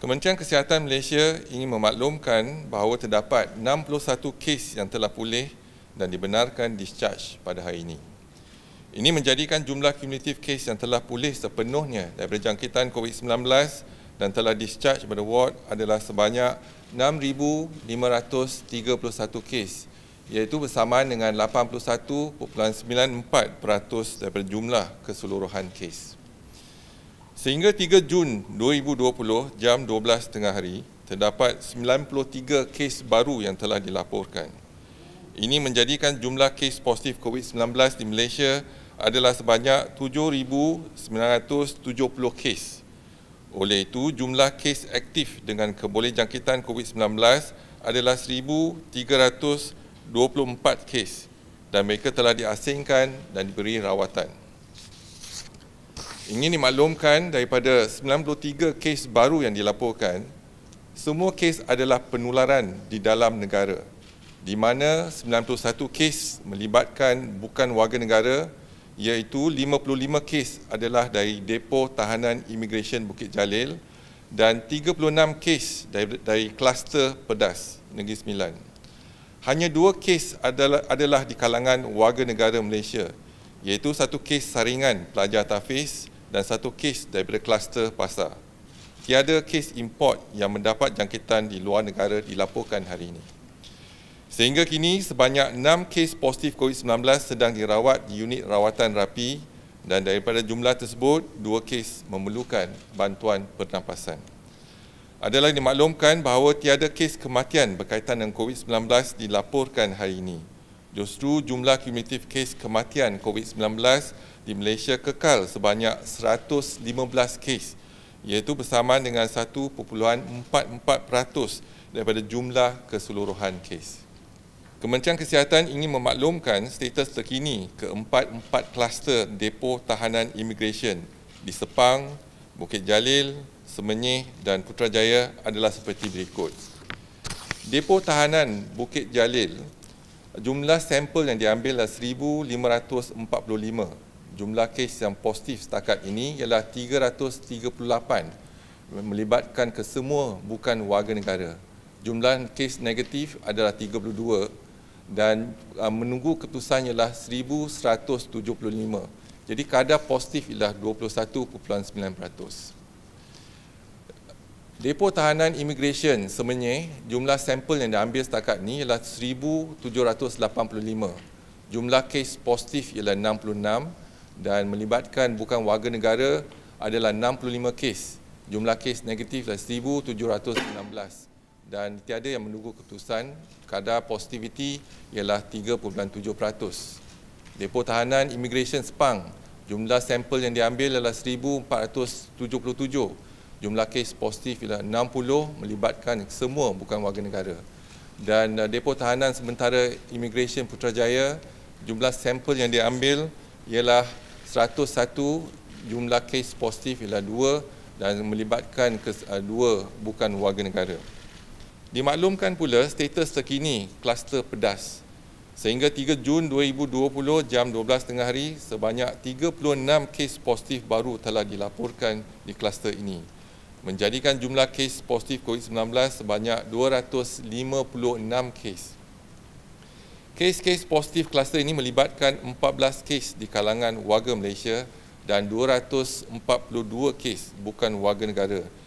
Kementerian Kesihatan Malaysia ingin memaklumkan bahawa terdapat 61 kes yang telah pulih dan dibenarkan discharge pada hari ini. Ini menjadikan jumlah kumulatif kes yang telah pulih sepenuhnya daripada jangkitan COVID-19 dan telah discharge pada ward adalah sebanyak 6531 kes iaitu bersamaan dengan 81.94% daripada jumlah keseluruhan kes. Sehingga 3 Jun 2020 jam 12:30 hari terdapat 93 kes baru yang telah dilaporkan. Ini menjadikan jumlah kes positif COVID-19 di Malaysia adalah sebanyak 7,970 kes oleh itu, jumlah kes aktif dengan keboleh jangkitan COVID-19 adalah 1,324 kes dan mereka telah diasingkan dan diberi rawatan. Ingin dimaklumkan daripada 93 kes baru yang dilaporkan, semua kes adalah penularan di dalam negara di mana 91 kes melibatkan bukan warga negara iaitu 55 kes adalah dari depo tahanan imigresen Bukit Jalil dan 36 kes dari, dari kluster pedas Negeri Sembilan. Hanya dua kes adalah, adalah di kalangan warga negara Malaysia iaitu satu kes saringan pelajar tafiz dan satu kes daripada kluster pasar. Tiada kes import yang mendapat jangkitan di luar negara dilaporkan hari ini. Sehingga kini sebanyak 6 kes positif COVID-19 sedang dirawat di unit rawatan rapi dan daripada jumlah tersebut, 2 kes memerlukan bantuan pernafasan. Adalah dimaklumkan bahawa tiada kes kematian berkaitan dengan COVID-19 dilaporkan hari ini. Justru jumlah kumulatif kes kematian COVID-19 di Malaysia kekal sebanyak 115 kes iaitu bersamaan dengan 1.44% daripada jumlah keseluruhan kes. Kementerian Kesihatan ingin memaklumkan status terkini keempat-empat kluster depo tahanan imigresen di Sepang, Bukit Jalil, Semenyih dan Putrajaya adalah seperti berikut. Depo tahanan Bukit Jalil, jumlah sampel yang diambil adalah 1,545. Jumlah kes yang positif setakat ini ialah 338 melibatkan kesemua bukan warga negara. Jumlah kes negatif adalah dan uh, menunggu keputusan ialah 1175. Jadi kadar positif ialah 21.9%. Depo tahanan immigration semenye jumlah sampel yang diambil setakat ni ialah 1785. Jumlah kes positif ialah 66 dan melibatkan bukan warga negara adalah 65 kes. Jumlah kes negatif adalah 1716 dan tiada yang menunggu keputusan kadar positivity ialah 3.7%. Depo tahanan immigration Sepang jumlah sampel yang diambil ialah 1477. Jumlah kes positif ialah 60 melibatkan semua bukan warga negara. Dan uh, depo tahanan sementara immigration Putrajaya jumlah sampel yang diambil ialah 101 jumlah kes positif ialah dua dan melibatkan kes, uh, dua bukan warga negara. Dimaklumkan pula status terkini kluster pedas sehingga 3 Jun 2020 jam 12.30 hari sebanyak 36 kes positif baru telah dilaporkan di kluster ini menjadikan jumlah kes positif COVID-19 sebanyak 256 kes. Kes-kes positif kluster ini melibatkan 14 kes di kalangan warga Malaysia dan 242 kes bukan warga negara.